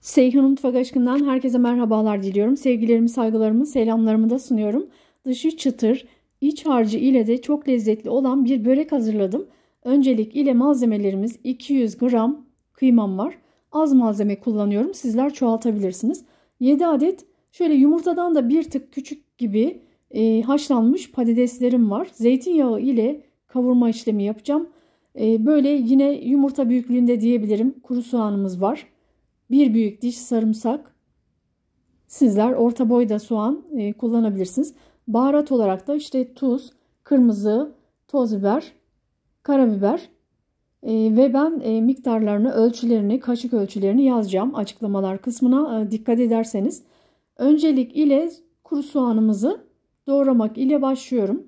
Seyhan Mutfak Aşkı'ndan herkese merhabalar diliyorum. Sevgilerimi, saygılarımı, selamlarımı da sunuyorum. Dışı çıtır, iç harcı ile de çok lezzetli olan bir börek hazırladım. Öncelik ile malzemelerimiz 200 gram kıymam var. Az malzeme kullanıyorum. Sizler çoğaltabilirsiniz. 7 adet şöyle yumurtadan da bir tık küçük gibi e, haşlanmış patateslerim var. Zeytinyağı ile kavurma işlemi yapacağım. E, böyle yine yumurta büyüklüğünde diyebilirim. Kuru soğanımız var bir büyük diş sarımsak. Sizler orta boyda soğan e, kullanabilirsiniz. Baharat olarak da işte tuz, kırmızı, toz biber, karabiber e, ve ben e, miktarlarını, ölçülerini, kaşık ölçülerini yazacağım açıklamalar kısmına e, dikkat ederseniz. Öncelik ile kuru soğanımızı doğramak ile başlıyorum.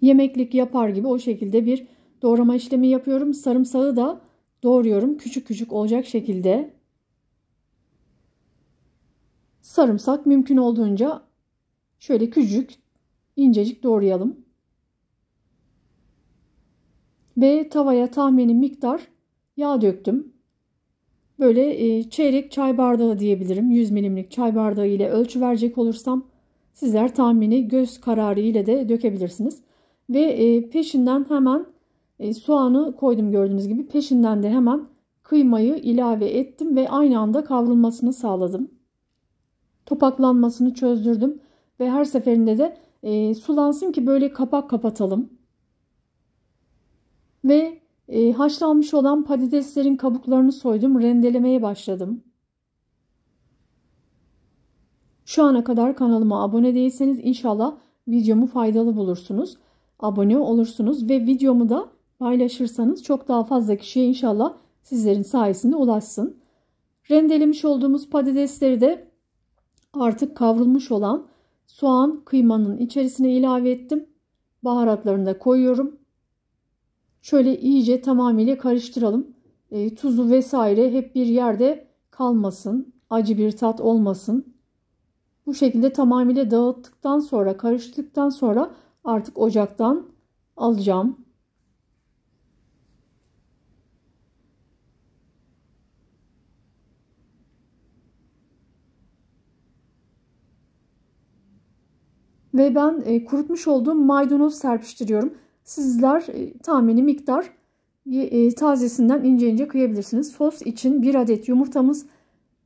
Yemeklik yapar gibi o şekilde bir doğrama işlemi yapıyorum. Sarımsağı da doğruyorum. Küçük küçük olacak şekilde sarımsak mümkün olduğunca şöyle küçük incecik doğrayalım. Ve tavaya tahmini miktar yağ döktüm. Böyle e, çeyrek çay bardağı diyebilirim. 100 milimlik çay bardağı ile ölçü verecek olursam sizler tahmini göz kararı ile de dökebilirsiniz. Ve e, peşinden hemen e, soğanı koydum gördüğünüz gibi. Peşinden de hemen kıymayı ilave ettim ve aynı anda kavrulmasını sağladım. Topaklanmasını çözdürdüm ve her seferinde de e, sulansın ki böyle kapak kapatalım. Ve e, haşlanmış olan patateslerin kabuklarını soydum. Rendelemeye başladım. Şu ana kadar kanalıma abone değilseniz inşallah videomu faydalı bulursunuz. Abone olursunuz ve videomu da paylaşırsanız çok daha fazla kişiye inşallah sizlerin sayesinde ulaşsın. Rendelemiş olduğumuz patatesleri de artık kavrulmuş olan soğan kıymanın içerisine ilave ettim. Baharatlarını da koyuyorum. Şöyle iyice tamamıyla karıştıralım. E, tuzu vesaire hep bir yerde kalmasın. Acı bir tat olmasın. Bu şekilde tamamıyla dağıttıktan sonra, karıştıktan sonra artık ocaktan alacağım. ve ben e, kurutmuş olduğum maydanoz serpiştiriyorum. Sizler e, tahmini miktar e, tazesinden ince ince kıyabilirsiniz. Sos için 1 adet yumurtamız,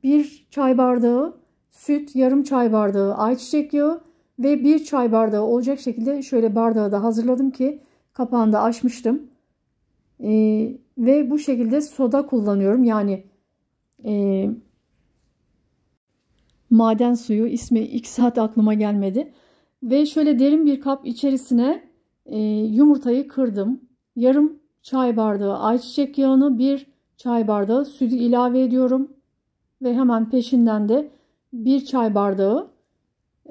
1 çay bardağı süt, yarım çay bardağı ayçiçek yağı ve 1 çay bardağı olacak şekilde şöyle bardağı da hazırladım ki kapağını da açmıştım. E, ve bu şekilde soda kullanıyorum. Yani e, maden suyu ismi 2 saat aklıma gelmedi. Ve şöyle derin bir kap içerisine e, yumurtayı kırdım. Yarım çay bardağı ayçiçek yağını, bir çay bardağı sütü ilave ediyorum. Ve hemen peşinden de bir çay bardağı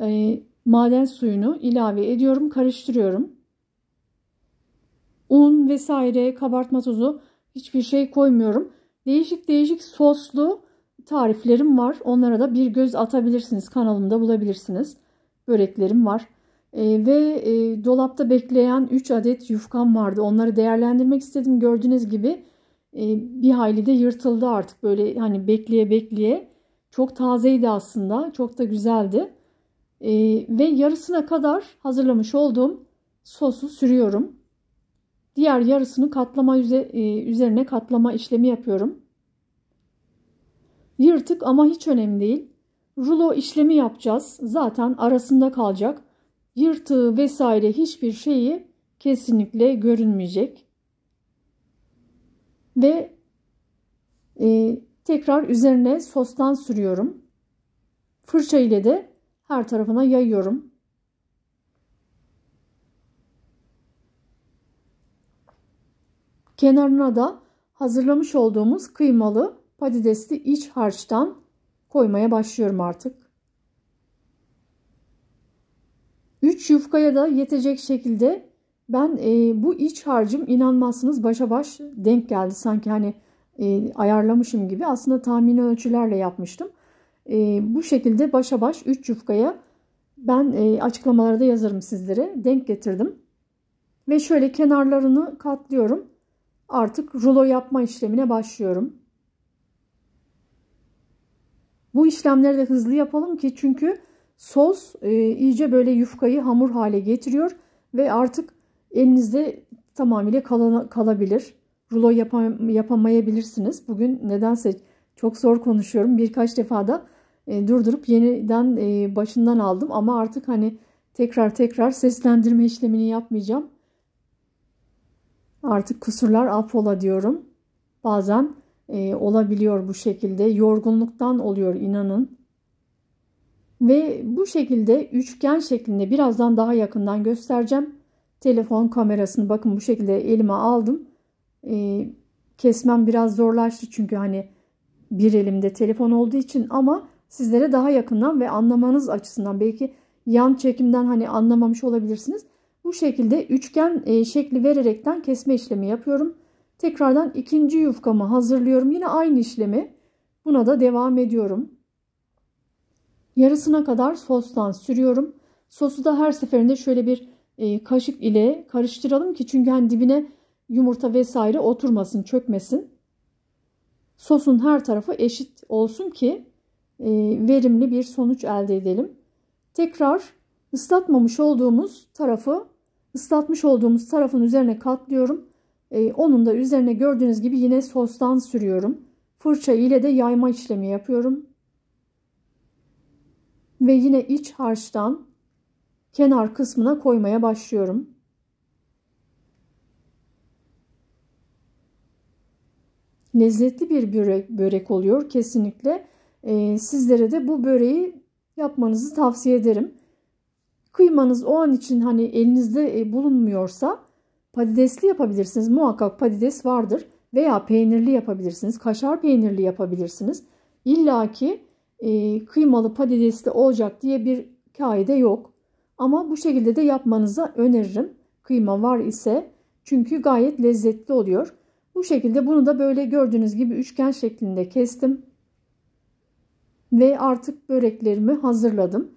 e, maden suyunu ilave ediyorum, karıştırıyorum. Un vesaire, kabartma tozu hiçbir şey koymuyorum. Değişik değişik soslu tariflerim var. Onlara da bir göz atabilirsiniz. Kanalımda bulabilirsiniz böreklerim var. E, ve e, dolapta bekleyen 3 adet yufkam vardı. Onları değerlendirmek istedim. Gördüğünüz gibi e, bir hayli de yırtıldı artık. Böyle hani bekleye bekleye. Çok tazeydi aslında. Çok da güzeldi. E, ve yarısına kadar hazırlamış olduğum sosu sürüyorum. Diğer yarısını katlama e, üzerine katlama işlemi yapıyorum. Yırtık ama hiç önemli değil. Rulo işlemi yapacağız. Zaten arasında kalacak. Yırtığı vesaire hiçbir şeyi kesinlikle görünmeyecek. Ve e, tekrar üzerine sostan sürüyorum. Fırça ile de her tarafına yayıyorum. Kenarına da hazırlamış olduğumuz kıymalı patatesli iç harçtan koymaya başlıyorum artık. 3 yufkaya da yetecek şekilde ben e, bu iç harcım inanmazsınız başa baş denk geldi. Sanki hani e, ayarlamışım gibi aslında tahmini ölçülerle yapmıştım. E, bu şekilde başa baş 3 yufkaya ben e, açıklamalarda yazarım sizlere denk getirdim. Ve şöyle kenarlarını katlıyorum. Artık rulo yapma işlemine başlıyorum. Bu işlemleri de hızlı yapalım ki çünkü sos e, iyice böyle yufkayı hamur hale getiriyor ve artık elinizde tamamıyla kalana, kalabilir. Rulo yapam yapamayabilirsiniz. Bugün nedense çok zor konuşuyorum. Birkaç defa da e, durdurup yeniden e, başından aldım ama artık hani tekrar tekrar seslendirme işlemini yapmayacağım. Artık kusurlar affola diyorum. Bazen e, olabiliyor bu şekilde. Yorgunluktan oluyor inanın. Ve bu şekilde üçgen şeklinde birazdan daha yakından göstereceğim. Telefon kamerasını bakın bu şekilde elime aldım. E, kesmem biraz zorlaştı çünkü hani bir elimde telefon olduğu için ama sizlere daha yakından ve anlamanız açısından belki yan çekimden hani anlamamış olabilirsiniz. Bu şekilde üçgen e, şekli vererekten kesme işlemi yapıyorum. Tekrardan ikinci yufkamı hazırlıyorum. Yine aynı işlemi buna da devam ediyorum. Yarısına kadar sostan sürüyorum. Sosu da her seferinde şöyle bir e, kaşık ile karıştıralım ki çünkü hani dibine yumurta vesaire oturmasın, çökmesin. Sosun her tarafı eşit olsun ki e, verimli bir sonuç elde edelim. Tekrar ıslatmamış olduğumuz tarafı ıslatmış olduğumuz tarafın üzerine katlıyorum. Ee, onun da üzerine gördüğünüz gibi yine sostan sürüyorum. Fırça ile de yayma işlemi yapıyorum. Ve yine iç harçtan kenar kısmına koymaya başlıyorum. Lezzetli bir börek, börek oluyor kesinlikle. Ee, sizlere de bu böreği yapmanızı tavsiye ederim. Kıymanız o an için hani elinizde e, bulunmuyorsa Patatesli yapabilirsiniz. Muhakkak patates vardır. Veya peynirli yapabilirsiniz. Kaşar peynirli yapabilirsiniz. İlla ki e, kıymalı patatesli olacak diye bir kaide yok. Ama bu şekilde de yapmanıza öneririm. Kıyma var ise çünkü gayet lezzetli oluyor. Bu şekilde bunu da böyle gördüğünüz gibi üçgen şeklinde kestim. Ve artık böreklerimi hazırladım.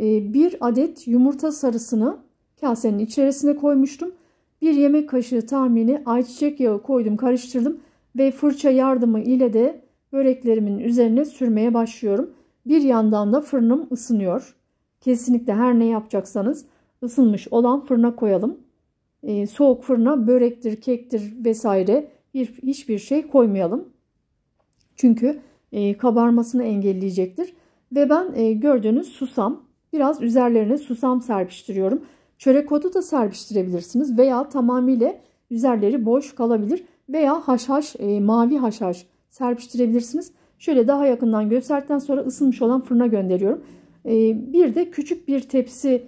E, bir adet yumurta sarısını kasenin içerisine koymuştum. Bir yemek kaşığı tahmini ayçiçek yağı koydum karıştırdım ve fırça yardımı ile de böreklerimin üzerine sürmeye başlıyorum. Bir yandan da fırınım ısınıyor. Kesinlikle her ne yapacaksanız ısınmış olan fırına koyalım. E, soğuk fırına börektir, kektir vesaire hiçbir şey koymayalım. Çünkü e, kabarmasını engelleyecektir. Ve ben e, gördüğünüz susam biraz üzerlerine susam serpiştiriyorum. Çörek otu da serpiştirebilirsiniz veya tamamıyla üzerleri boş kalabilir veya haşhaş, e, mavi haşhaş serpiştirebilirsiniz. Şöyle daha yakından gösterdikten sonra ısınmış olan fırına gönderiyorum. E, bir de küçük bir tepsi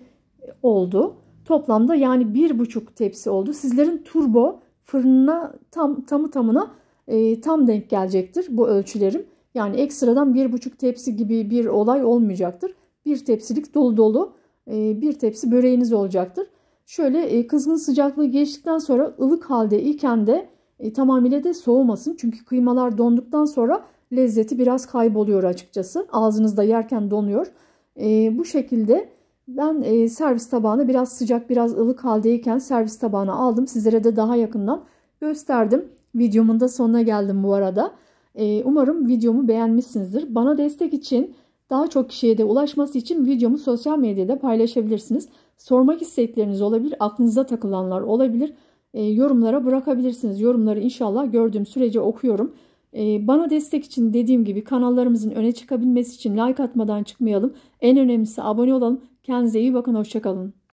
oldu. Toplamda yani bir buçuk tepsi oldu. Sizlerin turbo fırına tam tamı tamına e, tam denk gelecektir bu ölçülerim. Yani ekstradan bir buçuk tepsi gibi bir olay olmayacaktır. Bir tepsilik dolu dolu e, bir tepsi böreğiniz olacaktır. Şöyle e, kızgın sıcaklığı geçtikten sonra ılık halde iken de e, tamamıyla de soğumasın. Çünkü kıymalar donduktan sonra lezzeti biraz kayboluyor açıkçası. Ağzınızda yerken donuyor. bu şekilde ben servis tabağını biraz sıcak biraz ılık haldeyken servis tabağına aldım. Sizlere de daha yakından gösterdim. Videomun da sonuna geldim bu arada. umarım videomu beğenmişsinizdir. Bana destek için daha çok kişiye de ulaşması için videomu sosyal medyada paylaşabilirsiniz. Sormak istekleriniz olabilir, aklınıza takılanlar olabilir. E, yorumlara bırakabilirsiniz. Yorumları inşallah gördüğüm sürece okuyorum. E, bana destek için dediğim gibi kanallarımızın öne çıkabilmesi için like atmadan çıkmayalım. En önemlisi abone olalım. Kendinize iyi bakın, hoşçakalın.